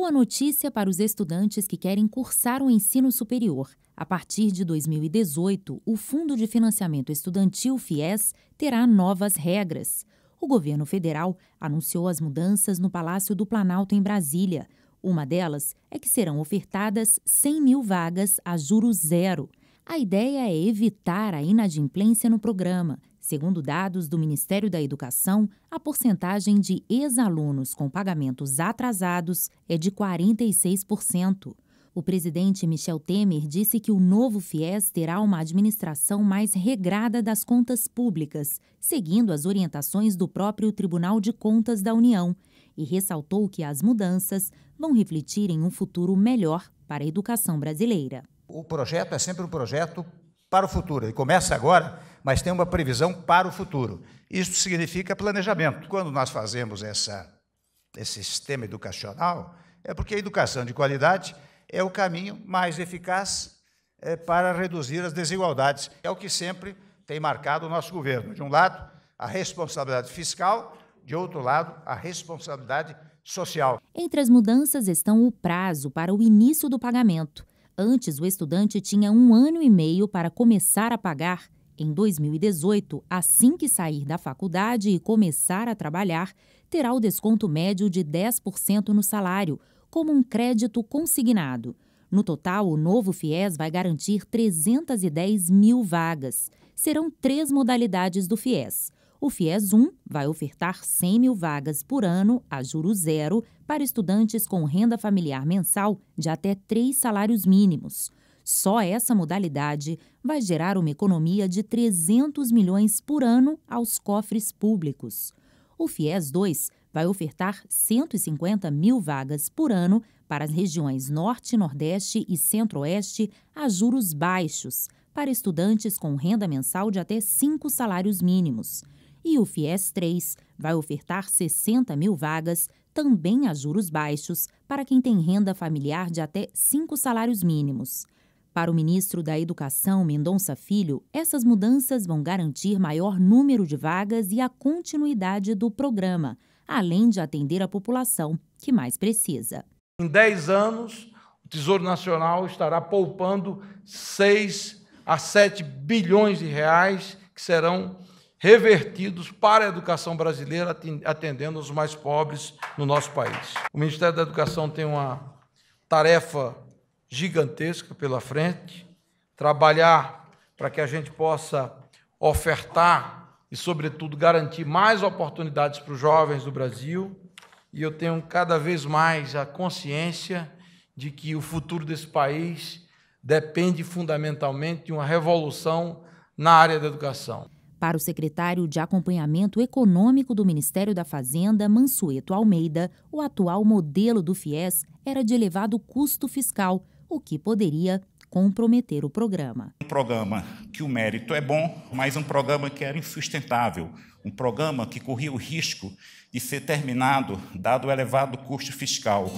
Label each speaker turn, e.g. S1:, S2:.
S1: boa notícia para os estudantes que querem cursar o um ensino superior. A partir de 2018, o Fundo de Financiamento Estudantil FIES terá novas regras. O governo federal anunciou as mudanças no Palácio do Planalto em Brasília. Uma delas é que serão ofertadas 100 mil vagas a juros zero. A ideia é evitar a inadimplência no programa, Segundo dados do Ministério da Educação, a porcentagem de ex-alunos com pagamentos atrasados é de 46%. O presidente Michel Temer disse que o novo FIES terá uma administração mais regrada das contas públicas, seguindo as orientações do próprio Tribunal de Contas da União, e ressaltou que as mudanças vão refletir em um futuro melhor para a educação brasileira.
S2: O projeto é sempre um projeto para o futuro. e começa agora mas tem uma previsão para o futuro. Isso significa planejamento. Quando nós fazemos essa, esse sistema educacional, é porque a educação de qualidade é o caminho mais eficaz é, para reduzir as desigualdades. É o que sempre tem marcado o nosso governo. De um lado, a responsabilidade fiscal, de outro lado, a responsabilidade social.
S1: Entre as mudanças estão o prazo para o início do pagamento. Antes, o estudante tinha um ano e meio para começar a pagar em 2018, assim que sair da faculdade e começar a trabalhar, terá o desconto médio de 10% no salário, como um crédito consignado. No total, o novo FIES vai garantir 310 mil vagas. Serão três modalidades do FIES. O FIES 1 vai ofertar 100 mil vagas por ano, a juro zero, para estudantes com renda familiar mensal de até três salários mínimos. Só essa modalidade vai gerar uma economia de 300 milhões por ano aos cofres públicos. O FIES 2 vai ofertar 150 mil vagas por ano para as regiões Norte, Nordeste e Centro-Oeste a juros baixos, para estudantes com renda mensal de até cinco salários mínimos. E o FIES 3 vai ofertar 60 mil vagas, também a juros baixos, para quem tem renda familiar de até cinco salários mínimos. Para o ministro da Educação, Mendonça Filho, essas mudanças vão garantir maior número de vagas e a continuidade do programa, além de atender a população que mais precisa.
S3: Em 10 anos, o Tesouro Nacional estará poupando 6 a 7 bilhões de reais que serão revertidos para a educação brasileira, atendendo os mais pobres no nosso país. O Ministério da Educação tem uma tarefa gigantesca pela frente, trabalhar para que a gente possa ofertar e, sobretudo, garantir mais oportunidades para os jovens do Brasil. E eu tenho cada vez mais a consciência de que o futuro desse país depende fundamentalmente de uma revolução na área da educação.
S1: Para o secretário de Acompanhamento Econômico do Ministério da Fazenda, Mansueto Almeida, o atual modelo do FIES era de elevado custo fiscal, o que poderia comprometer o programa.
S3: Um programa que o mérito é bom, mas um programa que era insustentável, um programa que corria o risco de ser terminado dado o elevado custo fiscal.